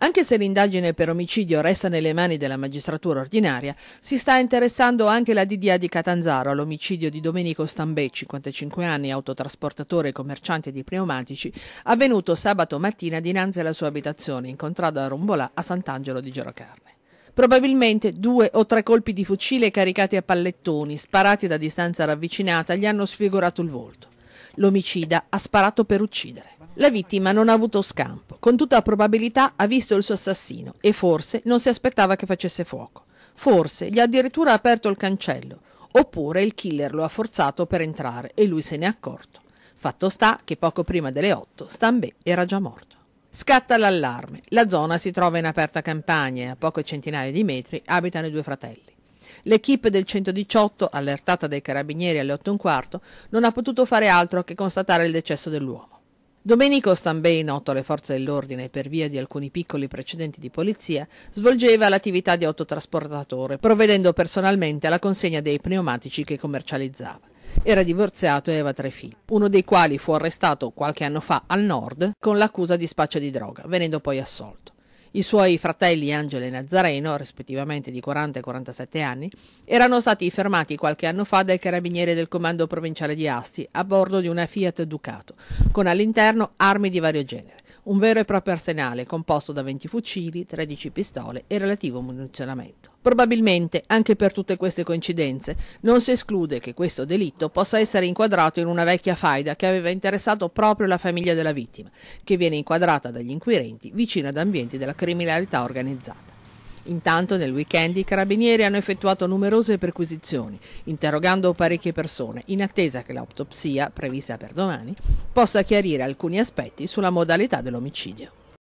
Anche se l'indagine per omicidio resta nelle mani della magistratura ordinaria, si sta interessando anche la DDA di Catanzaro all'omicidio di Domenico Stambè, 55 anni, autotrasportatore e commerciante di pneumatici, avvenuto sabato mattina dinanzi alla sua abitazione, incontrata da Rombolà a Sant'Angelo di Gerocarne. Probabilmente due o tre colpi di fucile caricati a pallettoni, sparati da distanza ravvicinata, gli hanno sfigurato il volto. L'omicida ha sparato per uccidere. La vittima non ha avuto scampo, con tutta probabilità ha visto il suo assassino e forse non si aspettava che facesse fuoco. Forse gli ha addirittura aperto il cancello, oppure il killer lo ha forzato per entrare e lui se n'è accorto. Fatto sta che poco prima delle 8 Stambè era già morto. Scatta l'allarme. La zona si trova in aperta campagna e a poche centinaia di metri abitano i due fratelli. L'equipe del 118, allertata dai carabinieri alle 8 e un quarto, non ha potuto fare altro che constatare il decesso dell'uomo. Domenico Stambei, noto alle forze dell'ordine per via di alcuni piccoli precedenti di polizia, svolgeva l'attività di autotrasportatore, provvedendo personalmente alla consegna dei pneumatici che commercializzava. Era divorziato e aveva tre figli, uno dei quali fu arrestato qualche anno fa al nord con l'accusa di spaccio di droga, venendo poi assolto. I suoi fratelli Angelo e Nazareno, rispettivamente di 40 e 47 anni, erano stati fermati qualche anno fa dai carabinieri del comando provinciale di Asti a bordo di una Fiat Ducato, con all'interno armi di vario genere un vero e proprio arsenale composto da 20 fucili, 13 pistole e relativo munizionamento. Probabilmente, anche per tutte queste coincidenze, non si esclude che questo delitto possa essere inquadrato in una vecchia faida che aveva interessato proprio la famiglia della vittima, che viene inquadrata dagli inquirenti vicino ad ambienti della criminalità organizzata. Intanto nel weekend i carabinieri hanno effettuato numerose perquisizioni, interrogando parecchie persone, in attesa che l'autopsia, prevista per domani, possa chiarire alcuni aspetti sulla modalità dell'omicidio.